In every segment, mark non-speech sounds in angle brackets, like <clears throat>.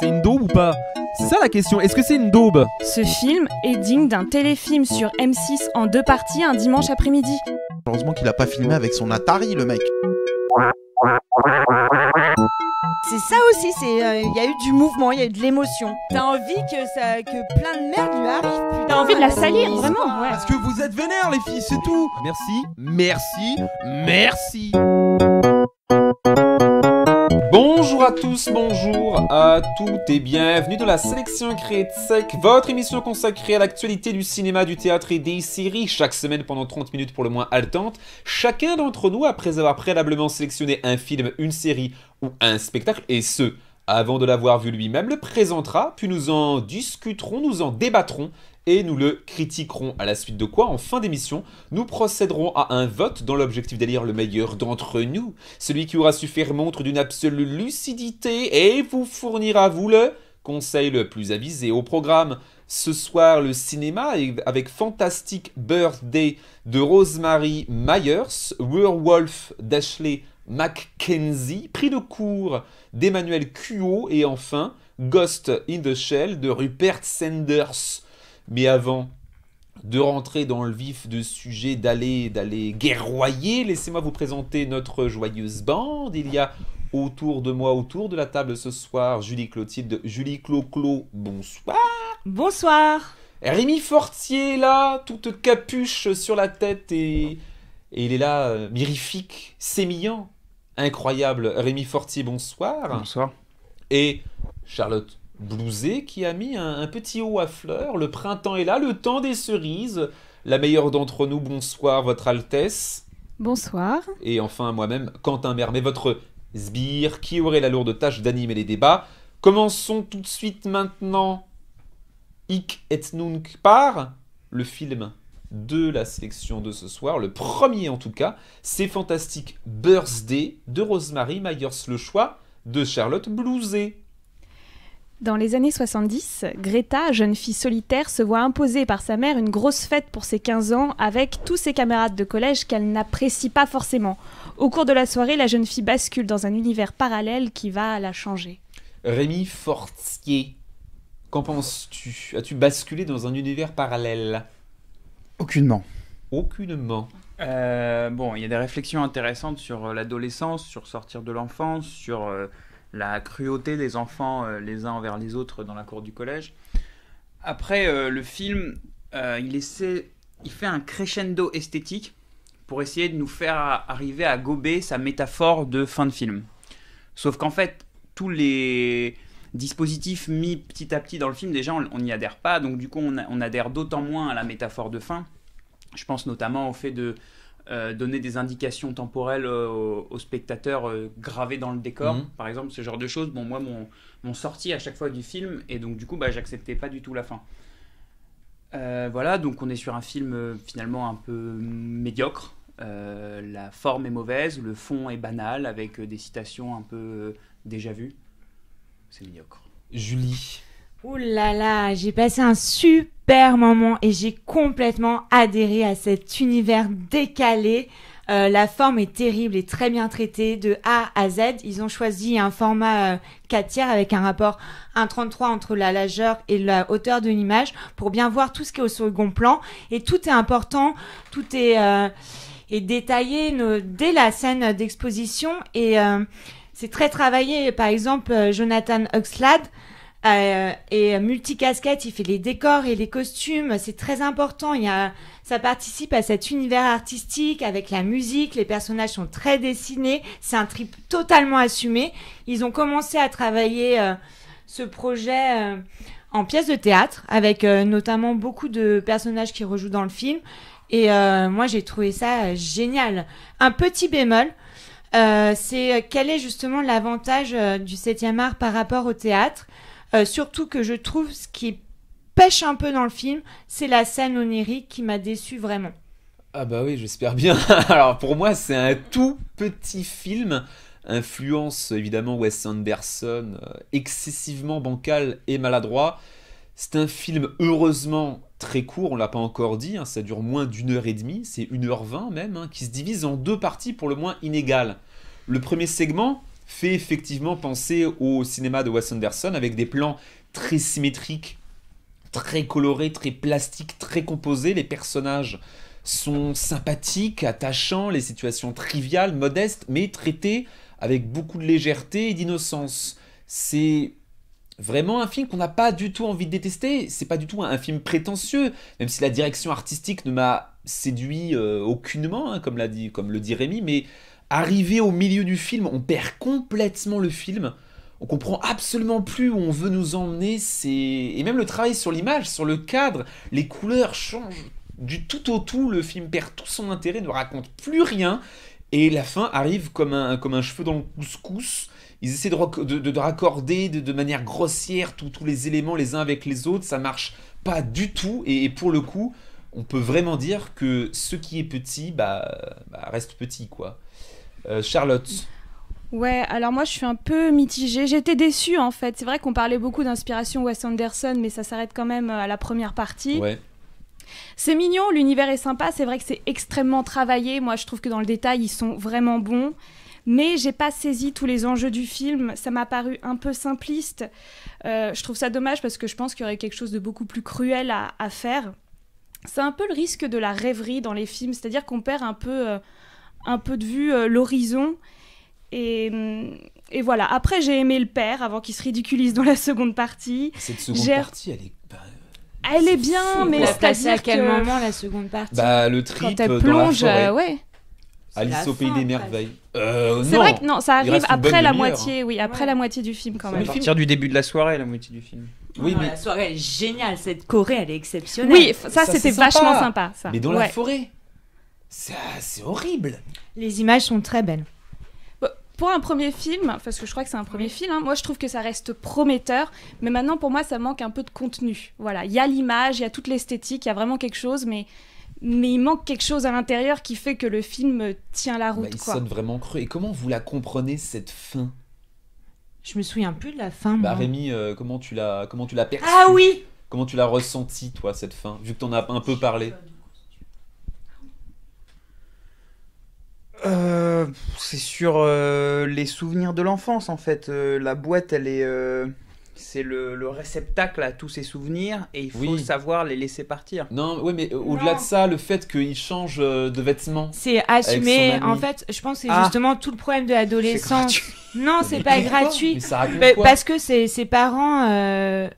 C'est une daube ou pas C'est ça la question, est-ce que c'est une daube Ce film est digne d'un téléfilm sur M6 en deux parties un dimanche après-midi. Heureusement qu'il a pas filmé avec son Atari le mec. C'est ça aussi, euh, il y a eu du mouvement, il y a eu de l'émotion. T'as envie que ça, que plein de merde lui arrive. T'as envie de la salir, vraiment. Ouais. Parce que vous êtes vénères les filles, c'est tout. Merci, merci, merci. Bonjour à tous, bonjour à toutes et bienvenue dans la sélection Sec, votre émission consacrée à l'actualité du cinéma, du théâtre et des séries, chaque semaine pendant 30 minutes pour le moins haletante. Chacun d'entre nous, après avoir préalablement sélectionné un film, une série ou un spectacle, et ce, avant de l'avoir vu lui-même, le présentera, puis nous en discuterons, nous en débattrons et nous le critiquerons. À la suite de quoi, en fin d'émission, nous procéderons à un vote dans l'objectif d'élire le meilleur d'entre nous, celui qui aura su faire montre d'une absolue lucidité et vous fournira, vous, le conseil le plus avisé au programme. Ce soir, le cinéma avec Fantastic Birthday de Rosemary Myers, Werewolf d'Ashley Mackenzie, Prix de cours d'Emmanuel Cuo et enfin Ghost in the Shell de Rupert Sanders. Mais avant de rentrer dans le vif de sujet, d'aller d'aller guerroyer, laissez-moi vous présenter notre joyeuse bande. Il y a autour de moi, autour de la table ce soir, Julie Clotilde, Julie Cloclo, bonsoir. Bonsoir. Rémi Fortier là, toute capuche sur la tête et, il est là, mirifique, sémillant, incroyable. Rémi Fortier, bonsoir. Bonsoir. Et Charlotte blousé qui a mis un, petit haut à fleurs. Le printemps est là, le temps des cerises. La meilleure d'entre nous, bonsoir, Votre Altesse. Bonsoir. Et enfin, moi-même, Quentin Mermet, votre sbire, qui aurait la lourde tâche d'animer les débats. Commençons tout de suite maintenant. Hic et Nunc par le film de la sélection de ce soir, le premier en tout cas, c'est Fantastique Birthday de Rosemary Myers, le choix de Charlotte Blouzet. Dans les années 70, Greta, jeune fille solitaire, se voit imposer par sa mère une grosse fête pour ses 15 ans avec tous ses camarades de collège qu'elle n'apprécie pas forcément. Au cours de la soirée, la jeune fille bascule dans un univers parallèle qui va la changer. Rémi Fortier, qu'en penses-tu As-tu basculé dans un univers parallèle Aucunement. Aucunement. Euh, bon, il y a des réflexions intéressantes sur euh, l'adolescence, sur sortir de l'enfance, sur... Euh, la cruauté des enfants euh, les uns envers les autres dans la cour du collège. Après, euh, le film, euh, il, essaie, il fait un crescendo esthétique pour essayer de nous faire arriver à gober sa métaphore de fin de film. Sauf qu'en fait, tous les dispositifs mis petit à petit dans le film, déjà, on n'y adhère pas, donc du coup, on adhère d'autant moins à la métaphore de fin. Je pense notamment au fait de euh, donner des indications temporelles euh, aux, spectateurs euh, gravées dans le décor, mhm. par exemple, ce genre de choses. Bon, moi, mon, mon sorti à chaque fois du film, et donc du coup, bah, j'acceptais pas du tout la fin. voilà, donc on est sur un film finalement un peu médiocre. la forme est mauvaise, le fond est banal, avec des citations un peu déjà vues. C'est médiocre. Julie, Ouh là là, j'ai passé un super moment et j'ai complètement adhéré à cet univers décalé. Euh, la forme est terrible et très bien traitée de A à Z. Ils ont choisi un format 4 euh, tiers avec un rapport 1,33 entre la largeur et la hauteur de l'image pour bien voir tout ce qui est au second plan. Et tout est important, tout est, euh, détaillé dès la scène d'exposition et c'est très travaillé. Par exemple, Jonathan Oxlade, euh, et euh, multicasquette, il fait les décors et les costumes, c'est très important. Il y a, ça participe à cet univers artistique avec la musique, les personnages sont très dessinés, c'est un trip totalement assumé. Ils ont commencé à travailler euh, ce projet euh, en pièce de théâtre avec notamment beaucoup de personnages qui rejouent dans le film. Et moi, j'ai trouvé ça génial. Un petit bémol. c'est quel est justement l'avantage du 7e art par rapport au théâtre euh, surtout que je trouve ce qui pêche un peu dans le film, c'est la scène onirique qui m'a déçu vraiment. Ah bah oui, j'espère bien. <laughs> Alors pour moi, c'est un tout petit film. Influence évidemment Wes Anderson, euh, excessivement bancal et maladroit. C'est un film heureusement très court, on l'a pas encore dit, hein, ça dure moins d'une heure et demie, c'est une heure vingt même, hein, qui se divise en deux parties pour le moins inégales. Le premier segment, fait effectivement penser au cinéma de Wes Anderson avec des plans très symétriques, très colorés, très plastiques, très composés. Les personnages sont sympathiques, attachants, les situations triviales, modestes, mais traitées avec beaucoup de légèreté et d'innocence. C'est vraiment un film qu'on n'a pas du tout envie de détester. C'est pas du tout un film prétentieux, même si la direction artistique ne m'a séduit euh, aucunement, hein, dit, comme le dit Rémi, mais Arrivé au milieu du film, on perd complètement le film. On comprend absolument plus où on veut nous emmener. et même le travail sur l'image, sur le cadre, les couleurs changent du tout au tout. Le film perd tout son intérêt, ne raconte plus rien. Et la fin arrive comme un, comme un cheveu dans le couscous. Ils essaient de, raccorder de, manière grossière tous les éléments les uns avec les autres. Ça marche pas du tout. Et, pour le coup, on peut vraiment dire que ce qui est petit, bah, bah reste petit, quoi. Euh, Charlotte. Ouais, alors moi je suis un peu mitigée. J'étais déçue en fait. C'est vrai qu'on parlait beaucoup d'inspiration Wes Anderson, mais ça s'arrête quand même euh, à la première partie. Ouais. C'est mignon, l'univers est sympa. C'est vrai que c'est extrêmement travaillé. Moi je trouve que dans le détail ils sont vraiment bons. Mais j'ai pas saisi tous les enjeux du film. Ça m'a paru un peu simpliste. Euh, je trouve ça dommage parce que je pense qu'il y aurait quelque chose de beaucoup plus cruel à, faire. C'est un peu le risque de la rêverie dans les films, c'est-à-dire qu'on perd un peu un peu de vue euh, l'horizon. Et, et, voilà. Après, j'ai aimé le père avant qu'il se ridiculise dans la seconde partie. Cette seconde partie, elle est. elle est, bien, mais c'est à quel moment la seconde partie Bah le trip Quand elle plonge, dans la forêt. Euh, ouais. Alice au pays des merveilles. Euh, c'est vrai que non, ça arrive après la moitié, oui, après la moitié du film quand même. partir du début de la soirée, la moitié du film. Oui, mais... La soirée est géniale, cette Corée elle est exceptionnelle. Oui, ça, c'était vachement sympa. Ça. Mais dans la forêt c'est horrible. Les images sont très belles. Bah, pour un premier film, parce que je crois que c'est un premier film, hein, moi je trouve que ça reste prometteur, mais maintenant pour moi ça manque un peu de contenu. Voilà, il y a l'image, il y a toute l'esthétique, il y a vraiment quelque chose, mais mais il manque quelque chose à l'intérieur qui fait que le film tient la route. Bah, il sonne vraiment cru. Et comment vous la comprenez cette fin Je me souviens plus de la fin. Bah Rémi, euh, comment tu l'as comment tu l'as perçue Ah oui. Comment tu l'as ressentie toi cette fin Vu que t'en as un peu parlé. Euh, c'est sur euh, les souvenirs de l'enfance en fait. Euh, la boîte, elle est, c'est le, réceptacle à tous ces souvenirs et il faut savoir les laisser partir. Non, oui, mais au-delà de ça, le fait qu'ils change de vêtements. C'est assumé. En fait, je pense que c'est ah. justement tout le problème de l'adolescence. Non, c'est pas gratuit. Mais ça bah, parce que ses, ses parents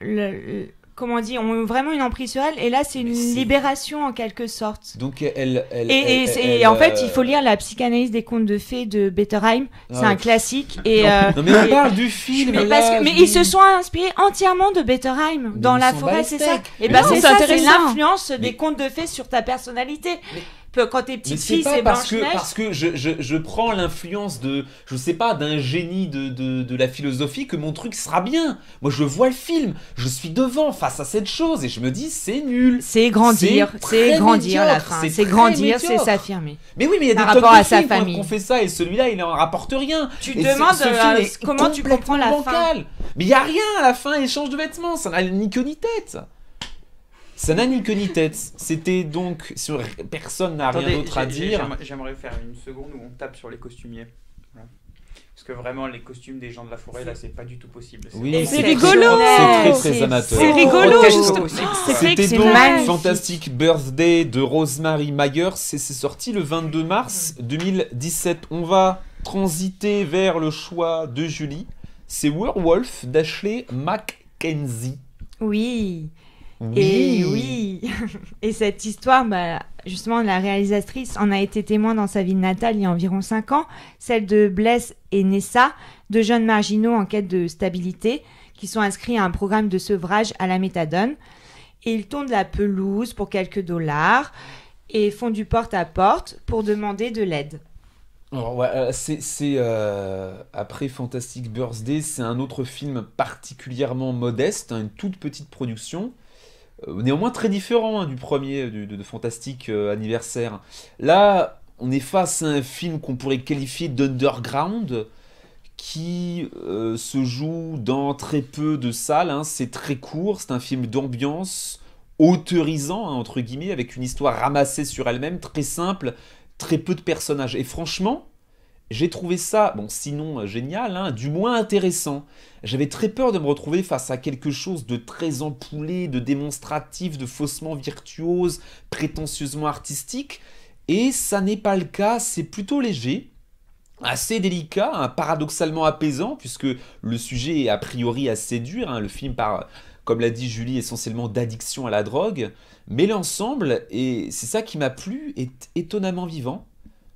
comment on dit, ont vraiment une emprise sur elle. Et là, c'est une libération en quelque sorte. Donc elle. elle et, en fait, euh, il faut lire la psychanalyse des contes de fées de Betterheim. C'est ah un classique. Et, euh, mais on parle du film. Mais, parce que... mais ils se sont inspirés entièrement de Betterheim dans la forêt, c'est ça. Et bah c'est ça, c'est l'influence des contes de fées sur ta personnalité quand t'es petite fille, c'est parce que parce que je, prends l'influence de je sais pas d'un génie de, de, la philosophie que mon truc sera bien. Moi, je vois le film, je suis devant face à cette chose et je me dis c'est nul. C'est grandir, c'est grandir la fin. C'est grandir, c'est s'affirmer. Mais oui, mais il y a des rapports à sa famille. fait ça et celui-là, il en rapporte rien. Tu demandes euh, comment tu comprends la fin. Mais il y a rien à la fin, échange de vêtements, ça n'a ni queue ni tête. Ça n'a ni queue ni tête. C'était donc sur personne n'a rien d'autre à dire. J'aimerais faire une seconde où on tape sur les costumiers. Parce que vraiment, les costumes des gens de la forêt, là, c'est pas du tout possible. c'est rigolo C'est très, très amateur. C'est rigolo, C'était donc Fantastic Birthday de Rosemary Myers. C'est sorti le 22 mars 2017. On va transiter vers le choix de Julie. C'est Werewolf d'Ashley McKenzie. Oui, et oui. et cette histoire, bah, justement, la réalisatrice en a été témoin dans sa ville natale il y a environ 5 ans, celle de Bless et Nessa, deux jeunes marginaux en quête de stabilité, qui sont inscrits à un programme de sevrage à la méthadone. Et ils tondent la pelouse pour quelques dollars et font du porte-à-porte pour demander de l'aide. Ouais, euh, c'est euh, après Fantastic Birthday, c'est un autre film particulièrement modeste, hein, une toute petite production euh, néanmoins très différent hein, du premier, de, Fantastique euh, Anniversaire. Là, on est face à un film qu'on pourrait qualifier d'underground, qui euh, se joue dans très peu de salles. Hein. C'est très court, c'est un film d'ambiance, autorisant, hein, entre guillemets, avec une histoire ramassée sur elle-même, très simple, très peu de personnages. Et franchement, j'ai trouvé ça, bon sinon euh, génial, hein, du moins intéressant. J'avais très peur de me retrouver face à quelque chose de très empoulé, de démonstratif, de faussement virtuose, prétentieusement artistique, et ça n'est pas le cas, c'est plutôt léger assez délicat, hein, paradoxalement apaisant, puisque le sujet est a priori assez dur. Hein. le film part, comme l'a dit Julie, essentiellement d'addiction à la drogue. Mais l'ensemble, et c'est ça qui m'a plu, est étonnamment vivant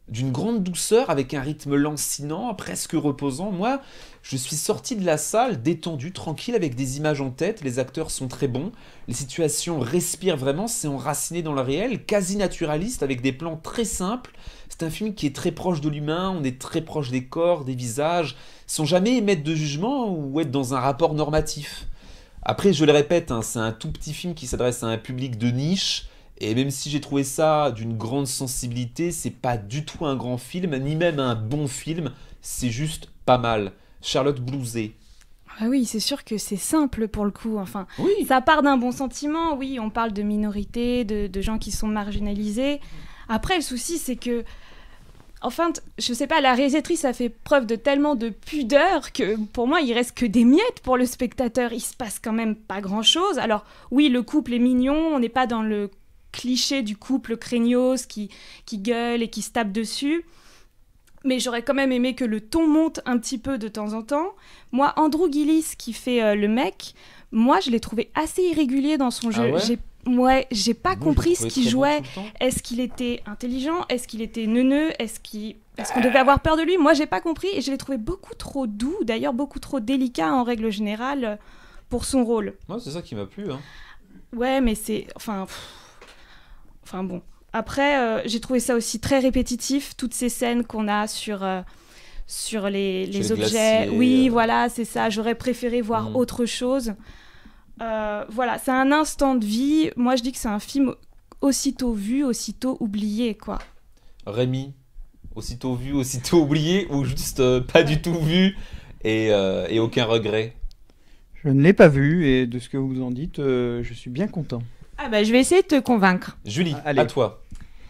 d'une grande douceur, avec un rythme lancinant, presque reposant. Moi, je suis sorti de la salle détendu, tranquille, avec des images en tête, les acteurs sont très bons, les situations respirent vraiment, c'est enraciné dans le réel, quasi naturaliste, avec des plans très simples. C'est un film qui est très proche de l'humain, on est très proche des corps, des visages, sans jamais émettre de jugement ou être dans un rapport normatif. Après, je le répète, hein, c'est un tout petit film qui s'adresse à un public de niche, et même si j'ai trouvé ça d'une grande sensibilité, c'est pas du tout un grand film, ni même un bon film, c'est juste pas mal. Charlotte Blouzet. Ah oui, c'est sûr que c'est simple pour le coup. Enfin, ça part d'un bon sentiment. Oui, on parle de minorités, de, de gens qui sont marginalisés. Après, le souci, c'est que Enfin, je sais pas, la réalisatrice a fait preuve de tellement de pudeur que pour moi, il reste que des miettes pour le spectateur. Il se passe quand même pas grand chose. Alors, oui, le couple est mignon, on n'est pas dans le cliché du couple craignos qui, qui gueule et qui se tape dessus. Mais j'aurais quand même aimé que le ton monte un petit peu de temps en temps. Moi, Andrew Gillis, qui fait euh, le mec, moi, je l'ai trouvé assez irrégulier dans son ah jeu. ouais j'ai Ouais, j'ai pas compris ce qu'il jouait. Est-ce qu'il était intelligent Est-ce qu'il était neuneux Est-ce qu'il est-ce qu'on euh. devait avoir peur de lui Moi, j'ai pas compris et je l'ai trouvé beaucoup trop doux, d'ailleurs beaucoup trop délicat en règle générale euh, pour son rôle. Moi, c'est ça qui m'a plu. Hein. Ouais, mais c'est, enfin, Enfin bon. Après, euh, j'ai trouvé ça aussi très répétitif, toutes ces scènes qu'on a sur, euh, sur les, objets. oui, euh. voilà, c'est ça. J'aurais préféré voir mm. autre chose. voilà, c'est un instant de vie. Moi, je dis que c'est un film aussitôt vu, aussitôt oublié, quoi. Rémi, aussitôt vu, aussitôt oublié, ou juste pas du tout vu et, et aucun regret Je ne l'ai pas vu, et de ce que vous en dites, je suis bien content. Ah bah, je vais essayer de te convaincre. Julie, ah, Allez. à toi.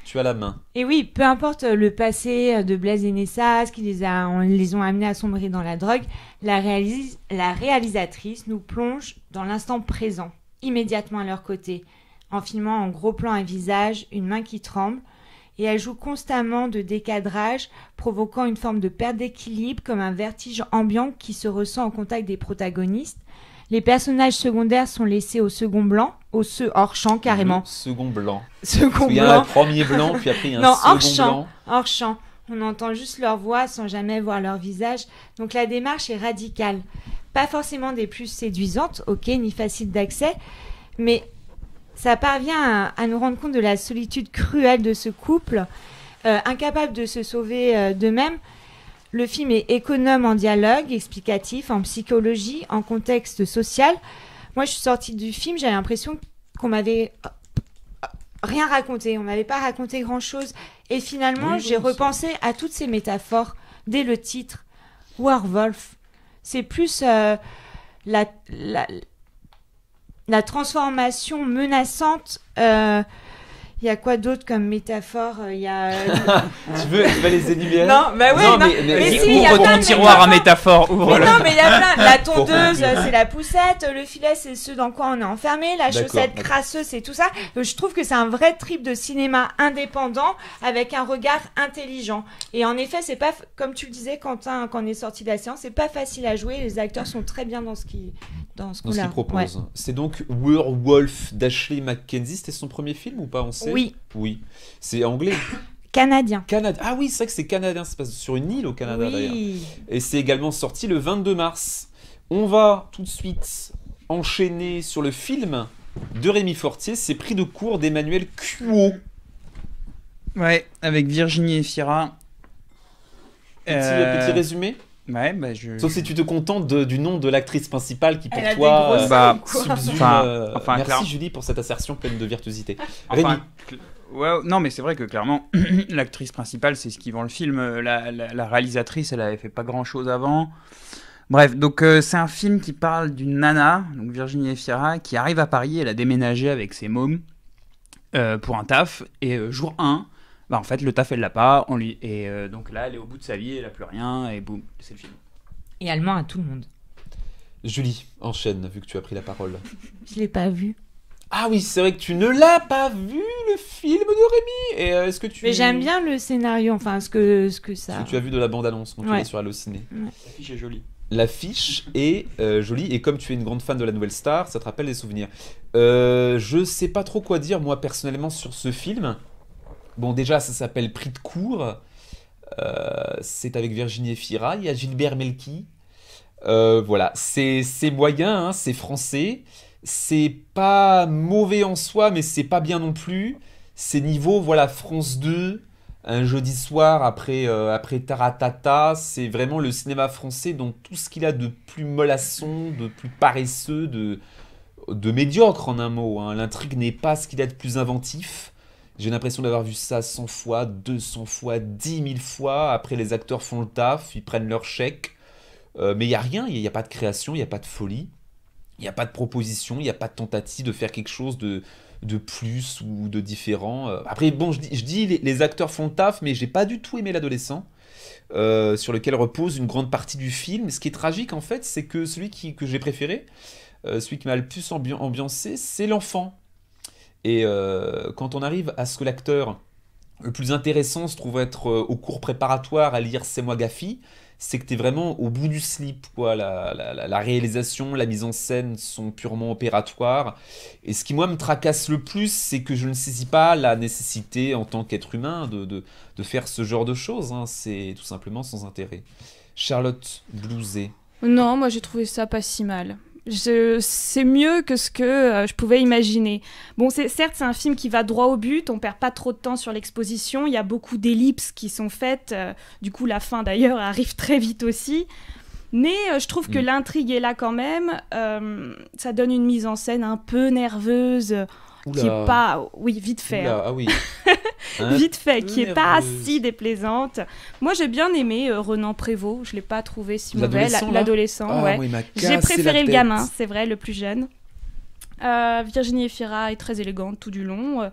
Tu as la main. Et oui, peu importe euh, le passé euh, de Blaise et Nessa, ce qui les, a, les ont amenés à sombrer dans la drogue, la, réalisatrice nous plonge dans l'instant présent, immédiatement à leur côté, en filmant en gros plan un visage, une main qui tremble, et elle joue constamment de décadrage, provoquant une forme de perte d'équilibre comme un vertige ambiant qui se ressent en contact des protagonistes. Les personnages secondaires sont laissés au second blanc, osseux hors champ carrément. second blanc. Second blanc. Il y a un premier blanc, puis après il un second hors champ, Hors On entend juste leur voix sans jamais voir leur visage. Donc la démarche est radicale. Pas forcément des plus séduisantes, ok, ni faciles d'accès, mais ça parvient à, nous rendre compte de la solitude cruelle de ce couple, euh, incapable de se sauver de euh, d'eux-mêmes. Le film est économe en dialogue, explicatif, en psychologie, en contexte social. Moi, je suis sortie du film, j'avais l'impression qu'on m'avait euh, rien raconté, on m'avait pas raconté grand-chose. Et finalement, j'ai repensé à toutes ces métaphores dès le titre. Warwolf. c'est plus euh, la, la, transformation menaçante. Euh, il y a quoi d'autre comme métaphore euh, Il y a. Euh, <laughs> <laughs> tu, veux, tu les énumérer bah Non, mais, mais, ouvre ton tiroir à métaphore. Ouvre mais non, mais il y a plein. La <laughs> tondeuse, c'est la poussette. Le filet, c'est ce dans quoi on est enfermé. La chaussette crasseuse, c'est tout ça. Je trouve que c'est un vrai trip de cinéma indépendant avec un regard intelligent. Et en effet, c'est pas comme tu le disais, Quentin, quand on est sorti de la séance, c'est pas facile à jouer. Les acteurs sont très bien dans ce qui dans ce qu'il propose. C'est donc Werewolf d'Ashley McKenzie. C'était son premier film ou pas On sait. Oui. Oui. C'est anglais. <coughs> Canadien. Canada. Ah oui, c'est vrai que c'est canadien. Ça passe sur une île au Canada Et c'est également sorti le 22 mars. On va tout de suite enchaîner sur le film de Rémi Fortier. C'est pris de cours d'Emmanuel Cuo. Ouais, avec Virginie Efira. euh... petit résumé bah, Sauf si tu te contentes du nom de l'actrice principale qui, pour toi, euh, bah, euh, merci Julie pour cette assertion pleine de virtuosité. Ouais, non, mais c'est vrai que clairement, <clears throat> l'actrice principale, c'est ce qui vend le film. Euh, la, réalisatrice, elle avait fait pas grand chose avant. Bref, donc c'est un film qui parle d'une nana, donc Virginie Efira, qui arrive à Paris, elle a déménagé avec ses mômes pour un taf, et jour 1, bah en fait le taf elle l'a pas, on lui et euh, donc là elle est au bout de sa vie, elle a plus rien et boum, c'est le film. Et allemand à tout le monde. Julie, enchaîne vu que tu as pris la parole. Je l'ai pas vu. Ah oui, c'est vrai que tu ne l'as pas vu le film de Rémi. Et euh, est-ce que tu Mais j'aime bien le scénario, enfin ce que ce que ça. tu as vu de la bande annonce quand tu es sur Allociné. L'affiche est jolie. L'affiche est euh, jolie et comme tu es une grande fan de la Nouvelle Star, ça te rappelle des souvenirs. Je je sais pas trop quoi dire moi personnellement sur ce film. Bon, déjà, ça s'appelle Prix de cours. Euh, c'est avec Virginie Fira. Il y a Gilbert Melki. Euh, voilà, c'est moyen, hein, c'est français. C'est pas mauvais en soi, mais c'est pas bien non plus. C'est niveau, voilà, France 2, un jeudi soir après, euh, après Taratata. C'est vraiment le cinéma français dont tout ce qu'il a de plus mollasson, de plus paresseux, de, de médiocre en un mot. Hein. L'intrigue n'est pas ce qu'il a de plus inventif. J'ai l'impression d'avoir vu ça 100 fois, 200 fois, 10 000 fois. Après, les acteurs font le taf, ils prennent leur chèque. Euh, mais il n'y a rien, il n'y a, pas de création, il n'y a pas de folie, il n'y a pas de proposition, il n'y a pas de tentative de faire quelque chose de, de plus ou de différent. Euh, après, bon, je dis, je dis les, acteurs font le taf, mais j'ai pas du tout aimé l'adolescent. Euh, sur lequel repose une grande partie du film. Ce qui est tragique en fait, c'est que celui qui, que j'ai préféré, celui qui m'a le plus ambiancé, c'est l'enfant. Et euh, quand on arrive à ce que l'acteur le plus intéressant se trouve être euh, au cours préparatoire à lire C'est moi Gaffi, c'est que tu es vraiment au bout du slip. Quoi. La, réalisation, la mise en scène sont purement opératoires. Et ce qui, moi, me tracasse le plus, c'est que je ne saisis pas la nécessité en tant qu'être humain de, faire ce genre de choses. Hein. C'est tout simplement sans intérêt. Charlotte Blouzet. Non, moi j'ai trouvé ça pas si mal c'est mieux que ce que euh, je pouvais imaginer. Bon, certes, c'est un film qui va droit au but, on perd pas trop de temps sur l'exposition, il y a beaucoup d'ellipses qui sont faites, euh, du coup la fin d'ailleurs <laughs> arrive très vite aussi. Mais euh, je trouve que mm. l'intrigue est là quand même, ça donne une mise en scène un peu nerveuse, qui est pas, oui, vite fait, hein. ah oui. <laughs> Hein vite fait, qui est pas si déplaisante. Moi, j'ai bien aimé euh, Renan Prévost. Je l'ai pas trouvé si mauvais, l'adolescent. Ah, j'ai préféré le gamin, c'est vrai, le plus jeune. Euh, Virginie Efira est très élégante tout du long. Euh,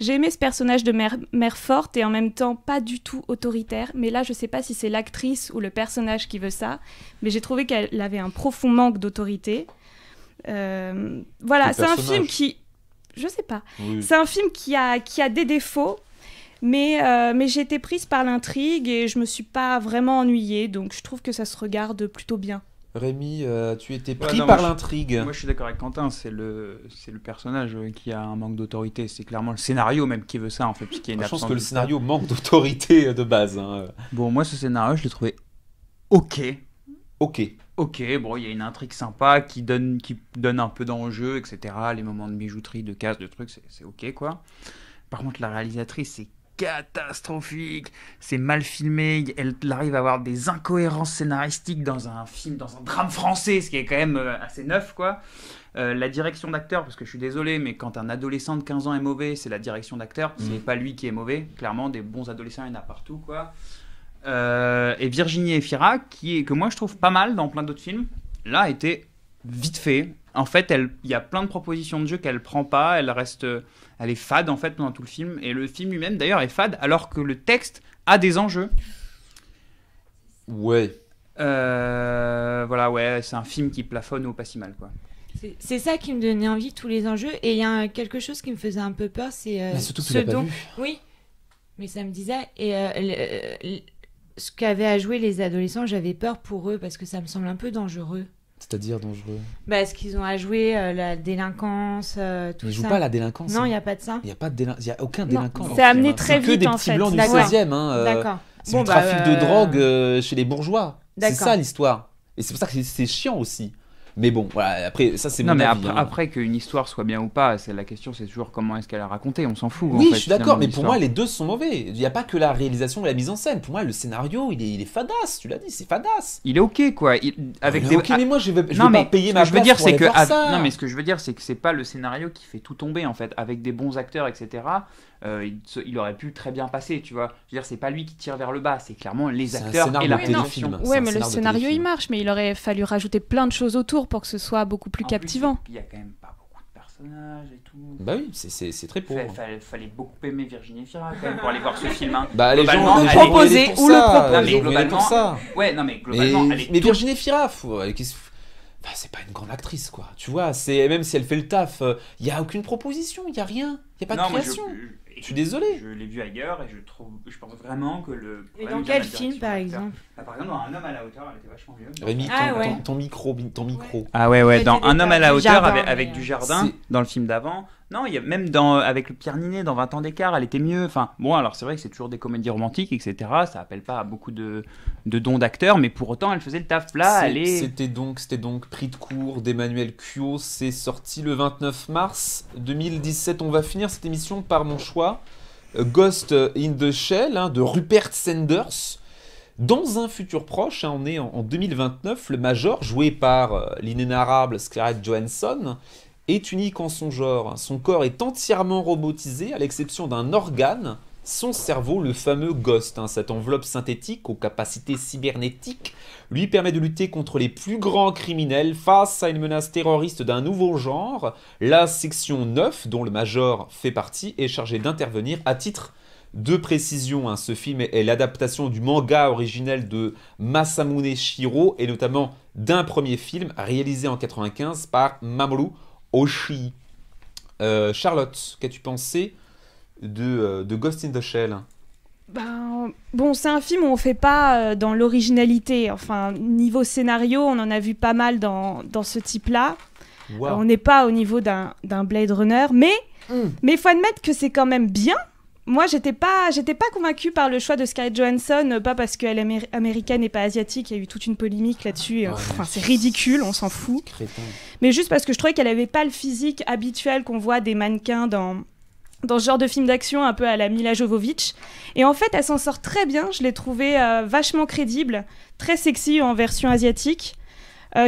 j'ai aimé ce personnage de mère, forte et en même temps pas du tout autoritaire. Mais là, je sais pas si c'est l'actrice ou le personnage qui veut ça. Mais j'ai trouvé qu'elle avait un profond manque d'autorité. voilà, c'est un film qui, je sais pas. C'est un film qui a, qui a des défauts, mais, euh, mais j'ai été prise par l'intrigue et je me suis pas vraiment ennuyée, donc je trouve que ça se regarde plutôt bien. Rémi, euh, tu étais pris par l'intrigue. Moi, je suis d'accord avec Quentin. C'est le, le personnage euh, qui a un manque d'autorité. C'est clairement le scénario même qui veut ça en fait, y une Je pense que le scénario manque d'autorité de base. Hein. Bon, moi, ce scénario, je l'ai trouvé ok. Ok. Ok, bon, il y a une intrigue sympa qui donne, qui donne un peu d'enjeu, etc. Les moments de bijouterie, de casse, de trucs, c'est ok quoi. Par contre, la réalisatrice, c'est catastrophique, c'est mal filmé, elle arrive à avoir des incohérences scénaristiques dans un film, dans un drame français, ce qui est quand même euh, assez neuf, quoi. Euh, la direction d'acteur, parce que je suis désolé, mais quand un adolescent de 15 ans est mauvais, c'est la direction d'acteur, mmh. Ce n'est pas lui qui est mauvais. Clairement, des bons adolescents, il y en a partout, quoi. Euh, et Virginie Efira, qui est, que moi je trouve pas mal dans plein d'autres films, là a été vite fait. En fait, il y a plein de propositions de jeu qu'elle prend pas, elle reste, elle est fade en fait pendant tout le film, et le film lui-même d'ailleurs est fade, alors que le texte a des enjeux. Ouais. Euh, voilà, ouais, c'est un film qui plafonne au pas si mal quoi. C'est ça qui me donnait envie, tous les enjeux. Et il y a quelque chose qui me faisait un peu peur, c'est euh, ce dont. Oui, mais ça me disait. Et ce qu'avaient à jouer les adolescents, j'avais peur pour eux parce que ça me semble un peu dangereux. C'est-à-dire dangereux bah, Ce qu'ils ont à jouer, euh, la délinquance, euh, tout ça. Ils jouent pas la délinquance. Non, il hein. n'y a pas de ça. Il n'y a, pas de délin... a aucun délinquant. Hein. C'est amené très vite. que des petits blancs du 16 Hein, euh, D'accord. C'est le bah, trafic de drogue chez les bourgeois. C'est ça l'histoire. Et c'est pour ça que c'est chiant aussi. Mais bon, après, ça c'est Non, mais hein. après, qu'une histoire soit bien ou pas, c'est la question, c'est toujours comment est-ce qu'elle a raconté, on s'en fout. Oui, je suis d'accord, mais pour moi, les deux sont mauvais. Il n'y a pas que la réalisation et la mise en scène. Pour moi, le scénario, il est, il est fadasse, tu l'as dit, c'est fadasse. Il est ok, quoi. avec des... ok, mais moi, je vais, je pas payer ma je veux dire, c'est que. Non, mais ce que je veux dire, c'est que c'est pas le scénario qui fait tout tomber, en fait. Avec des bons acteurs, etc. Euh, il, aurait pu très bien passer, tu vois. Je veux dire, c'est pas lui qui tire vers le bas, c'est clairement les acteurs et la production. Oui, mais le scénario il marche, mais il aurait fallu rajouter plein de choses autour pour que ce soit beaucoup plus captivant. il y a quand même pas beaucoup de personnages et tout. Bah oui, c'est très pauvre. Fallait, fallait, beaucoup aimer Virginie Fira pour aller voir ce film. Hein. Bah les gens proposer ou le proposer. globalement, ça. Ouais, non mais globalement. mais Virginie Fira, euh, bah, c'est pas une grande actrice, quoi. Tu vois, c'est même si elle fait le taf, euh, il n'y y a aucune proposition, il y a rien, il n'y a pas de création je suis désolé. Je l'ai vu ailleurs et je trouve, je pense vraiment que le. Et dans quel film par exemple bah, Par exemple, dans Un homme à la hauteur, elle était vachement mieux. Rémi, ton, ah micro, ton micro. Ah ouais ouais, dans Un homme à la hauteur avec, du euh, jardin, dans le film d'avant, non, il y a, même euh, avec le Pierre Ninet, dans 20 ans d'écart, elle était mieux. Enfin, bon, alors c'est vrai que c'est toujours des comédies romantiques, etc. Ça appelle pas beaucoup de, dons d'acteurs, mais pour autant, elle faisait le taf plat. C'était donc, c'était donc pris de cours d'Emmanuel Cuo. C'est sorti le 29 mars 2017. On va finir cette émission par mon choix. Euh, Ghost in the Shell hein, de Rupert Sanders. Dans un futur proche, hein, on est en, 2029, le Major, joué par euh, l'inénarrable Scarlett Johansson, est unique en son genre. Son corps est entièrement robotisé, à l'exception d'un organe, son cerveau, le fameux Ghost. Hein. cette enveloppe synthétique aux capacités cybernétiques lui permet de lutter contre les plus grands criminels face à une menace terroriste d'un nouveau genre. La section 9, dont le Major fait partie, est chargée d'intervenir à titre de précision. Hein. Ce film est l'adaptation du manga originel de Masamune Shiro et notamment d'un premier film réalisé en 1995 par Mamoru Oshi. Euh, Charlotte, qu'as-tu pensé de, euh, de, Ghost in the Shell ben, bon, c'est un film on fait pas euh, dans l'originalité. Enfin, niveau scénario, on en a vu pas mal dans, ce type-là. on n'est pas au niveau d'un Blade Runner, mais hmm. il faut admettre que c'est quand même bien moi, j'étais pas, j'étais pas convaincue par le choix de Scarlett Johansson, euh, pas parce qu'elle est américaine et pas asiatique. Il y a eu toute une polémique là-dessus. Euh, c'est ridicule, on s'en fout. Mais juste parce que je trouvais qu'elle avait pas le physique habituel qu'on voit des mannequins dans dans ce genre de film d'action un peu à la Mila Jovovich. Et en fait, elle s'en sort très bien. Je l'ai trouvée euh, vachement crédible, très sexy en version asiatique.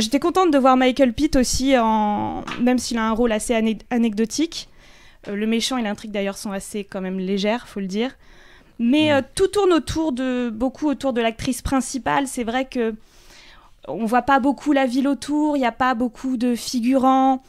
J'étais contente de voir Michael Pitt aussi, même s'il a un rôle assez anecdotique. Euh, le méchant et l'intrigue d'ailleurs sont assez quand même légères, faut le dire. Mais mm. euh, tout tourne autour de beaucoup autour de l'actrice principale. C'est vrai que on voit pas beaucoup la ville autour, il n'y a pas beaucoup de figurants.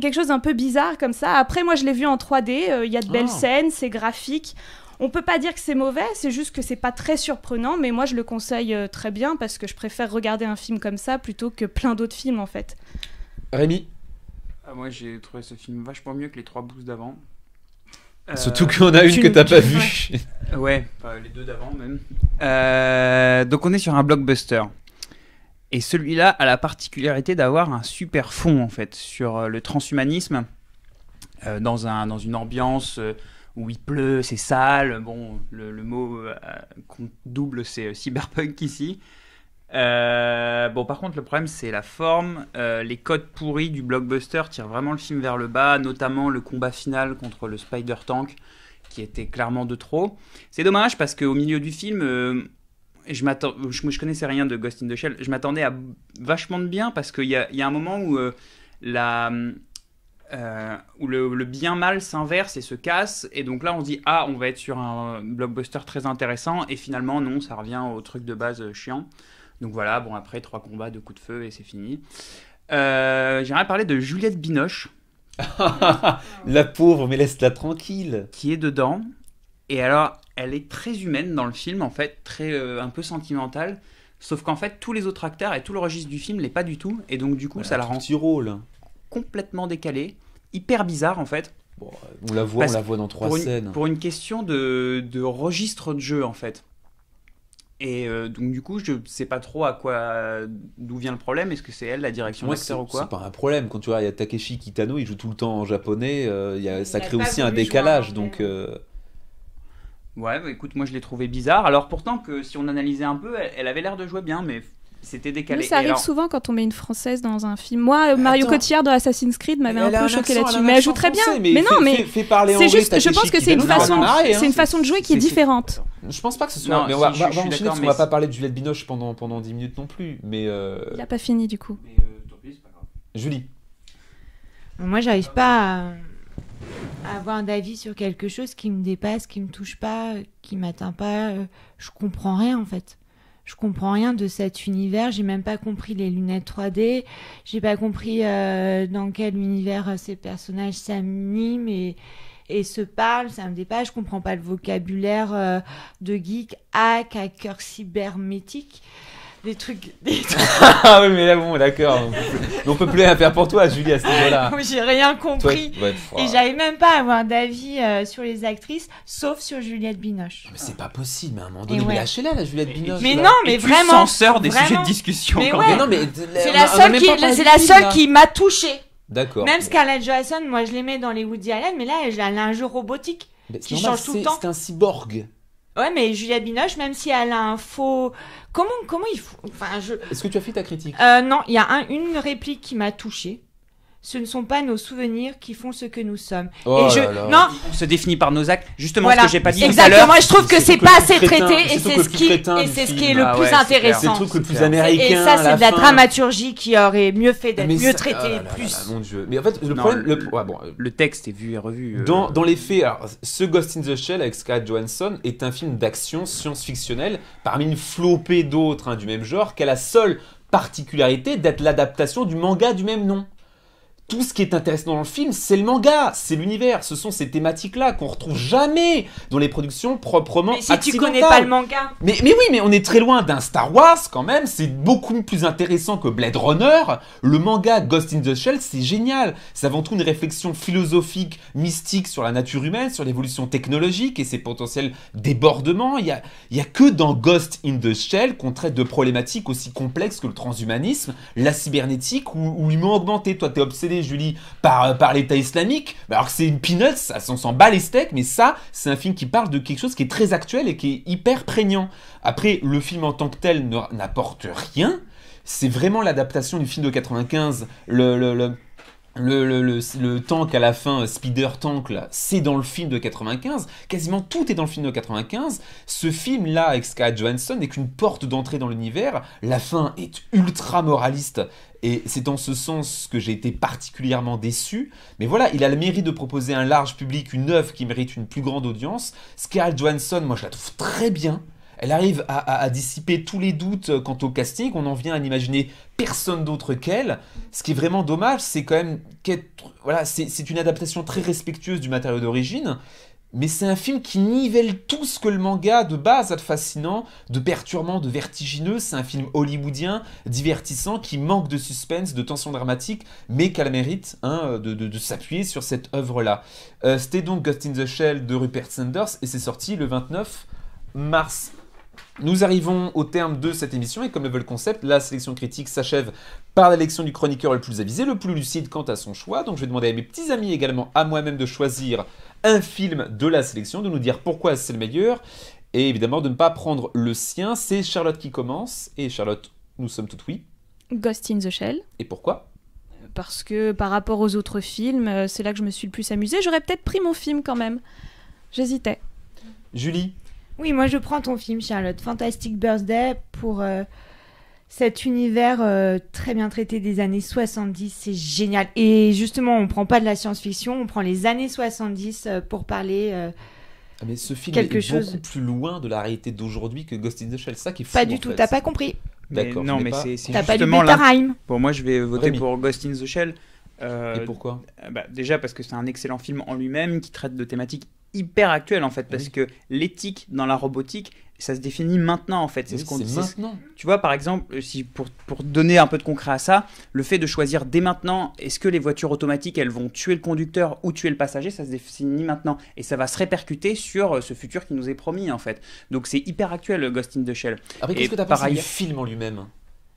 Quelque chose d'un peu bizarre comme ça. Après, moi, je l'ai vu en 3D. Euh, il y a de belles ah. scènes, c'est graphique. On peut pas dire que c'est mauvais, c'est juste que c'est pas très surprenant. Mais moi, je le conseille très bien parce que je préfère regarder un film comme ça plutôt que plein d'autres films, en fait. Rémi ah, moi, j'ai trouvé ce film vachement mieux que les trois boosts d'avant. Euh, Surtout qu'on a une, que que t'as pas vue. ouais, les deux d'avant même. Euh, donc on est sur un blockbuster. Et celui-là a la particularité d'avoir un super fond en fait sur euh, le transhumanisme dans, un, dans une ambiance où il pleut, c'est sale. Bon, le, le mot qu'on double c'est cyberpunk ici. Euh, bon, par contre, le problème, c'est la forme. Euh, les codes pourris du blockbuster tirent vraiment le film vers le bas, notamment le combat final contre le Spider Tank, qui était clairement de trop. C'est dommage parce qu'au milieu du film, euh, je, ne connaissais rien de Ghost in the Shell. Je m'attendais à vachement de bien parce qu'il y a, un moment où, le, le bien-mal s'inverse et se casse. Et donc là, on se dit Ah, on va être sur un blockbuster très intéressant. Et finalement, non, ça revient au truc de base chiant. Donc voilà, bon après, trois combats, deux coups de feu et c'est fini. Euh, J'aimerais parler de Juliette Binoche. <laughs> la pauvre, mais laisse-la tranquille. Qui est dedans. Et alors, elle est très humaine dans le film, en fait, très euh, un peu sentimentale. Sauf qu'en fait, tous les autres acteurs et tout le registre du film l'est pas du tout. Et donc, du coup, ça la rend sur rôle. complètement décalée, hyper bizarre, en fait. on la voit, la voit dans trois scènes. Pour une question de, de registre de jeu, en fait. Et euh, donc du coup, je sais pas trop à quoi euh, d'où vient le problème. Est-ce que c'est elle la direction ou quoi C'est pas un problème. Quand tu vois, il y a Takeshi Kitano, il joue tout le temps en japonais. Euh, ça crée aussi un décalage, donc. Ouais, bah, écoute, moi je l'ai trouvé bizarre. Alors pourtant que si on analysait un peu, elle avait l'air de jouer bien, mais c'était décalé. ça arrive souvent quand on met une française dans un film. Moi, euh, Mario Cotier dans Assassin's Creed m'avait un peu choqué là-dessus. Mais elle joue très bien. Mais, non, mais c'est juste, je pense que c'est une façon, hein. c'est une façon de jouer qui est différente. Je pense pas que ce soit. mais on va, je, va, va pas parler de Juliette Binoche pendant pendant 10 minutes non plus. Mais euh, il a pas fini du coup. Euh, Julie. Moi, j'arrive pas à avoir un avis sur quelque chose qui me dépasse, qui me touche pas, qui m'atteint pas. Je comprends rien en fait je comprends rien de cet univers, j'ai même pas compris les lunettes 3D, j'ai pas compris euh, dans quel univers euh, ces personnages s'animent et, et se parlent, ça me dépasse, je comprends pas le vocabulaire euh, de geek, hack, hacker cybermétique des <laughs> trucs. ah oui, mais là, bon, d'accord. On peut plus rien faire pour toi, Julia à ce niveau-là. <laughs> J'ai rien compris. et ah. j'avais même pas à avoir d'avis euh, sur les actrices, sauf sur Juliette Binoche. Mais c'est pas possible, mais à un moment donné, lâchez-la, Juliette Binoche. Mais non, mais tu vraiment. des sujets de discussion. Euh, c'est la seule qui, la seule qui m'a touchée. D'accord. Même Scarlett Johansson, moi, je l'aimais dans les Woody Allen, mais là, elle a un jeu robotique. qui change tout le temps. C'est un cyborg. Ouais, mais Julia Binoche, même si elle a un faux. Comment, comment il faut. Enfin, je... Est-ce que tu as fait ta critique euh, Non, il y a un, une réplique qui m'a touchée ce ne sont pas nos souvenirs qui font ce que nous sommes. et oh je non, on se définit par nos actes. Justement ce que j'ai pas dit Exactement, tout je trouve que c'est pas assez traité et c'est ce qui est le ah plus intéressant. C'est le truc le plus américain. Et ça c'est de la dramaturgie qui aurait mieux fait d'être mieux traité ah plus. Mais en fait le problème euh, le texte est vu et revu. Euh, dans les faits, ce Ghost in the Shell avec Scott Johansson est un film d'action science-fictionnelle parmi une flopée d'autres hein, du même genre a la seule particularité d'être l'adaptation du manga du même nom tout ce qui est intéressant dans le film, c'est le manga, c'est l'univers, ce sont ces thématiques-là qu'on retrouve jamais dans les productions proprement Mais si tu connais pas le manga. Mais, mais oui, mais on est très loin d'un Star Wars quand même, c'est beaucoup plus intéressant que Blade Runner. Le manga Ghost in the Shell, c'est génial. C'est avant tout une réflexion philosophique, mystique sur la nature humaine, sur l'évolution technologique et ses potentiels débordements. Il y a, il y a que dans Ghost in the Shell qu'on traite de problématiques aussi complexes que le transhumanisme, la cybernétique ou, ou l'humain augmenté. Toi, t'es obsédé Julie, euh, par, l'État islamique, bah, alors que c'est une peanuts, ça, s'en bat les steaks, mais ça, c'est un film qui parle de quelque chose qui est très actuel et qui est hyper prégnant. Après, le film en tant que tel n'apporte rien, c'est vraiment l'adaptation du film de 95, le, le, tank à la fin, euh, Spider Tank, c'est dans le film de 95. Quasiment tout est dans le film de 95. Ce film-là, avec Sky Johansson, n'est qu'une porte d'entrée dans l'univers. La fin est ultra moraliste et c'est en ce sens que j'ai été particulièrement déçu. Mais voilà, il a le mérite de proposer un large public, une œuvre qui mérite une plus grande audience. Scarlett Johansson, moi je la trouve très bien. Elle arrive à, dissiper tous les doutes euh, quant au casting. On en vient à n'imaginer personne d'autre qu'elle. Ce qui est vraiment dommage, c'est quand même qu'être. Voilà, c'est une adaptation très respectueuse du matériau d'origine mais c'est un film qui nivelle tout ce que le manga de base a de fascinant, de perturbant, de vertigineux. C'est un film hollywoodien, divertissant, qui manque de suspense, de tension dramatique, mais qu'elle mérite hein, de, de, s'appuyer sur cette œuvre-là. Euh, c'était donc Ghost in the Shell de Rupert Sanders et c'est sorti le 29 mars. Nous arrivons au terme de cette émission et comme le veut le concept, la sélection critique s'achève par l'élection du chroniqueur le plus avisé, le plus lucide quant à son choix. Donc je vais demander à mes petits amis également, à moi-même, de choisir un film de la sélection, de nous dire pourquoi c'est le meilleur, et évidemment de ne pas prendre le sien. C'est Charlotte qui commence, et Charlotte, nous sommes toutes oui. Ghost in the Shell. Et pourquoi Parce que par rapport aux autres films, euh, c'est là que je me suis le plus amusée. J'aurais peut-être pris mon film quand même. J'hésitais. Julie Oui, moi je prends ton film, Charlotte. Fantastic Birthday pour... Euh, cet univers euh, très bien traité des années 70, c'est génial. Et justement, on ne prend pas de la science-fiction, on prend les années 70 euh, pour parler. Euh, ah, mais ce film est beaucoup plus loin de la réalité d'aujourd'hui que Ghost in the Shell, ça qui est Pas du tout, t'as pas compris. D'accord. Non, mais c'est justement pas lu là. Pour moi, je vais voter pour Ghost in the Shell. Et pourquoi bah, Déjà parce que c'est un excellent film en lui-même qui traite de thématiques hyper actuelles en fait, parce que l'éthique dans la robotique, ça se définit maintenant en fait. C'est ce qu'on dit. Maintenant. Tu vois, par exemple, euh, si pour, pour donner un peu de concret à ça, le fait de choisir dès maintenant, est-ce que les voitures automatiques, elles vont tuer le conducteur ou tuer le passager, ça se définit maintenant. Et ça va se répercuter sur euh, ce futur qui nous est promis en fait. Donc c'est hyper actuel, euh, Ghost in the Shell. Après, qu'est-ce que t'as pensé du film en lui-même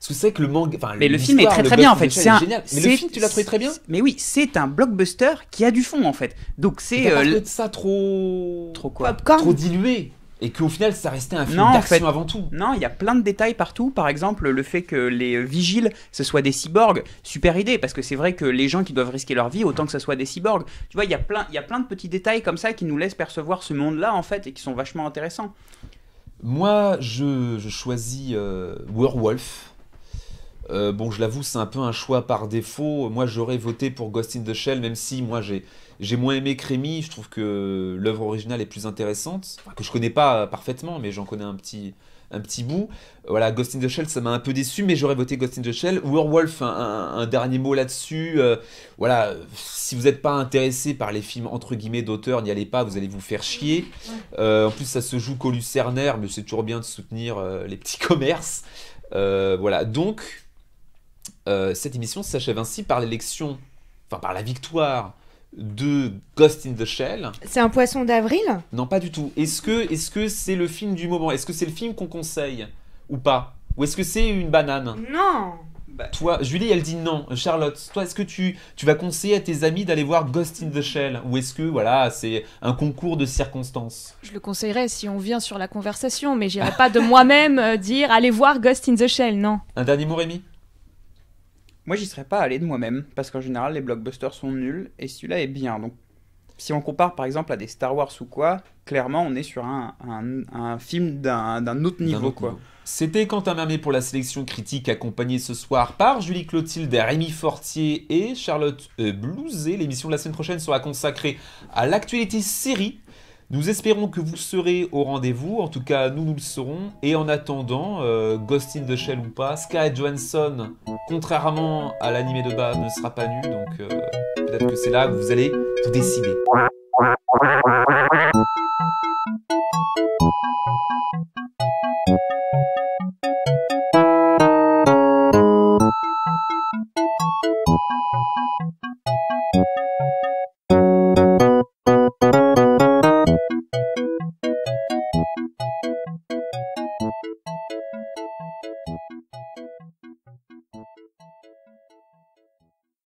parce que c'est que le manga. mais le film est très très bien en fait. C'est génial. Mais le film, tu l'as trouvé très bien Mais oui, c'est un blockbuster qui a du fond en fait. Donc c'est. ça trop. Trop quoi Trop dilué et qu'au final ça restait un film d'action avant tout. Non, il y a plein de détails partout. Par exemple, le fait que les euh, vigiles ce soient des cyborgs, super idée parce que c'est vrai que les gens qui doivent risquer leur vie autant que ce soit des cyborgs. Tu vois, il y a plein, il y a plein de petits détails comme ça qui nous laissent percevoir ce monde-là en fait et qui sont vachement intéressants. Moi, je, choisis euh, Werewolf euh, bon, je l'avoue, c'est un peu un choix par défaut. Moi, j'aurais voté pour Ghost in the Shell, même si moi j'ai j'ai moins aimé Crémy. Je trouve que l'œuvre originale est plus intéressante, que je connais pas parfaitement, mais j'en connais un petit un petit bout. Voilà, Ghost in the Shell, ça m'a un peu déçu, mais j'aurais voté Ghost in the Shell. Werewolf, un, dernier mot là-dessus. Euh, voilà, si vous n'êtes pas intéressé par les films entre guillemets d'auteur, n'y allez pas, vous allez vous faire chier. Euh, en plus, ça se joue qu'au lucernaire, mais c'est toujours bien de soutenir les petits <laughs> commerces. voilà, donc euh, cette émission s'achève ainsi par l'élection, enfin par la victoire de Ghost in the Shell. C'est un poisson d'avril Non, pas du tout. Est-ce que est-ce que c'est le film du moment Est-ce que c'est le film qu'on conseille ou pas Ou est-ce que c'est une banane Non. Bah, toi, Julie, elle dit non. Charlotte, toi, est-ce que tu, tu vas conseiller à tes amis d'aller voir Ghost in the Shell Ou est-ce que, voilà, c'est un concours de circonstances Je le conseillerais si on vient sur la conversation, mais j'irai pas de moi-même euh, dire allez voir Ghost in the Shell, non. Un dernier mot, Rémi moi, j'y serais pas allé de moi-même, parce qu'en général, les blockbusters sont nuls, et celui-là est bien. Donc, si on compare par exemple à des Star Wars ou quoi, clairement, on est sur un, film d'un autre niveau, quoi. C'était Quentin Mamet pour la sélection critique, accompagnée ce soir par Julie Clotilde, Rémi Fortier et Charlotte euh, L'émission de la semaine prochaine sera consacrée à l'actualité série nous espérons que vous serez au rendez-vous, en tout cas nous nous le serons. Et en attendant, euh, de in the Shell ou pas, Sky Johansson, contrairement à l'animé de base, ne sera pas nu, donc euh, peut-être que c'est là que vous allez vous décider.